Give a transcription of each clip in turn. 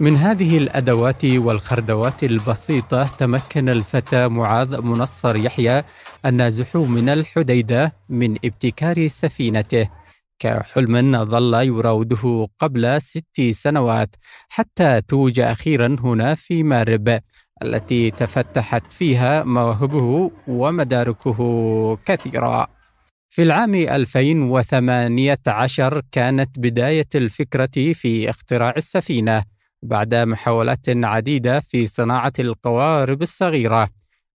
من هذه الادوات والخردوات البسيطه تمكن الفتى معاذ منصر يحيى النازح من الحديده من ابتكار سفينته كحلم ظل يراوده قبل ست سنوات حتى توج اخيرا هنا في مارب التي تفتحت فيها مواهبه ومداركه كثيرا. في العام 2018 كانت بدايه الفكره في اختراع السفينه بعد محاولات عديدة في صناعة القوارب الصغيرة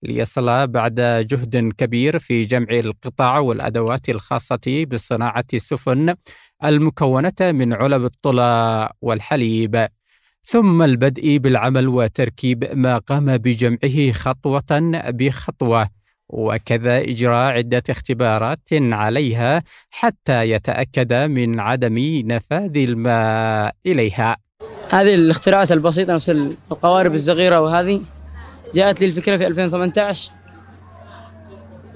ليصل بعد جهد كبير في جمع القطع والأدوات الخاصة بصناعة السفن المكونة من علب الطلاء والحليب ثم البدء بالعمل وتركيب ما قام بجمعه خطوة بخطوة وكذا إجراء عدة اختبارات عليها حتى يتأكد من عدم نفاذ الماء إليها هذه الاختراعات البسيطة نفس القوارب الصغيرة وهذه جاءت لي الفكرة في 2018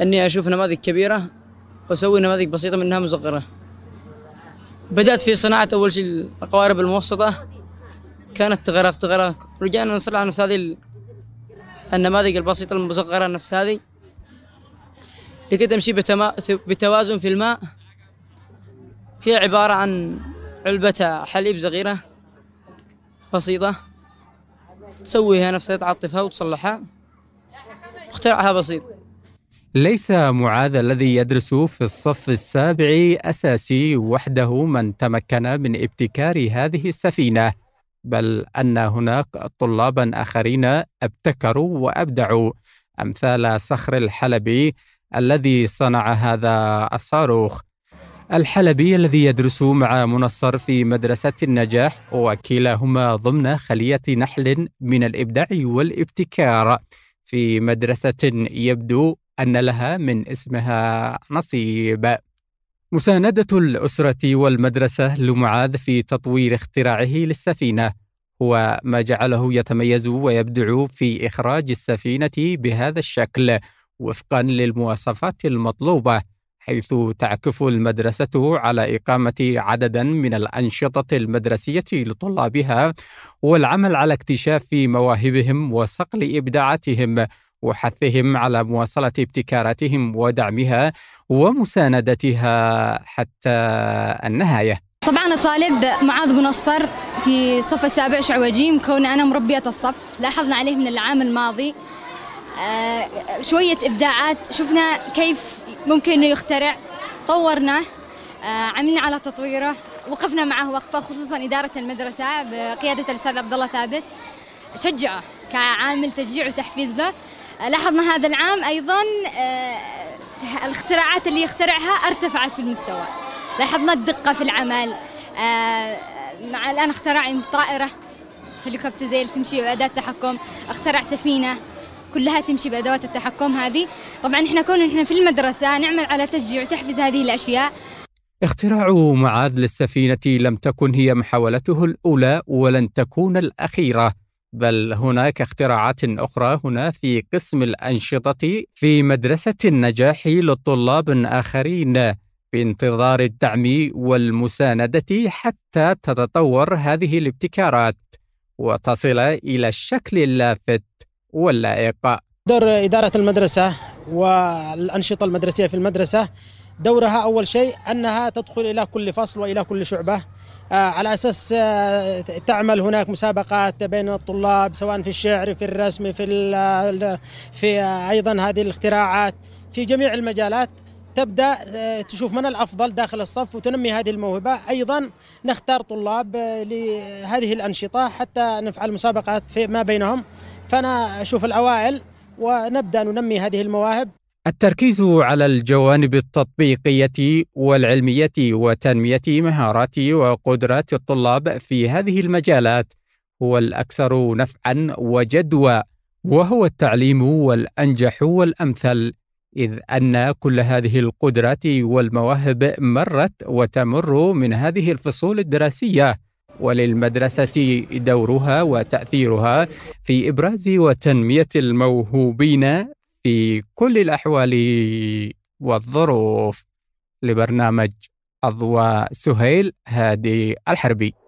أني أشوف نماذج كبيرة وأسوي نماذج بسيطة منها مصغرة بدأت في صناعة أول شيء القوارب المبسطة كانت تغرق تغرق رجعنا نصنع نفس هذه النماذج البسيطة المصغرة نفس هذه لكي تمشي بتما... بتوازن في الماء هي عبارة عن علبة حليب صغيرة بسيطة تسويها نفسها تعطفها وتصلحها اختراعها بسيط ليس معاذ الذي يدرس في الصف السابع أساسي وحده من تمكن من ابتكار هذه السفينة بل أن هناك طلابا آخرين ابتكروا وأبدعوا أمثال صخر الحلبي الذي صنع هذا الصاروخ الحلبي الذي يدرس مع منصر في مدرسة النجاح وكلاهما ضمن خلية نحل من الإبداع والابتكار في مدرسة يبدو أن لها من اسمها نصيب. مساندة الأسرة والمدرسة لمعاذ في تطوير اختراعه للسفينة هو ما جعله يتميز ويبدع في إخراج السفينة بهذا الشكل وفقا للمواصفات المطلوبة. حيث تعكف المدرسة على إقامة عددا من الأنشطة المدرسية لطلابها والعمل على اكتشاف مواهبهم وصقل إبداعاتهم وحثهم على مواصلة ابتكاراتهم ودعمها ومساندتها حتى النهاية طبعا طالب معاذ بنصر في صف السابع شعوجيم كون أنا مربية الصف لاحظنا عليه من العام الماضي آه، شوية إبداعات شفنا كيف ممكن إنه يخترع طورناه آه، عملنا على تطويره وقفنا معه وقفة خصوصا إدارة المدرسة بقيادة الأستاذ عبد الله ثابت شجعه كعامل تشجيع وتحفيز له آه، لاحظنا هذا العام أيضا الاختراعات اللي يخترعها ارتفعت في المستوى لاحظنا الدقة في العمل مع الآن اخترع طائرة هليكوبتر زي اللي تمشي وأداة تحكم اخترع سفينة كلها تمشي بادوات التحكم هذه طبعا احنا كون احنا في المدرسه نعمل على تشجيع وتحفيز هذه الاشياء اختراع معاذ للسفينه لم تكن هي محاولته الاولى ولن تكون الاخيره بل هناك اختراعات اخرى هنا في قسم الانشطه في مدرسه النجاح لطلاب اخرين بانتظار الدعم والمسانده حتى تتطور هذه الابتكارات وتصل الى الشكل اللافت واللائق دور إدارة المدرسة والأنشطة المدرسية في المدرسة دورها أول شيء أنها تدخل إلى كل فصل وإلى كل شعبة آه، على أساس آه، تعمل هناك مسابقات بين الطلاب سواء في الشعر في الرسم في, آه، في أيضا هذه الاختراعات في جميع المجالات تبدا آه، تشوف من الافضل داخل الصف وتنمي هذه الموهبه ايضا نختار طلاب آه، لهذه الانشطه حتى نفعل مسابقات ما بينهم فانا اشوف الاوائل ونبدا ننمي هذه المواهب التركيز على الجوانب التطبيقية والعلمية وتنمية مهارات وقدرات الطلاب في هذه المجالات هو الأكثر نفعا وجدوى وهو التعليم والأنجح والأمثل إذ أن كل هذه القدرات والمواهب مرت وتمر من هذه الفصول الدراسية وللمدرسة دورها وتأثيرها في إبراز وتنمية الموهوبين في كل الأحوال والظروف لبرنامج أضواء سهيل هادي الحربي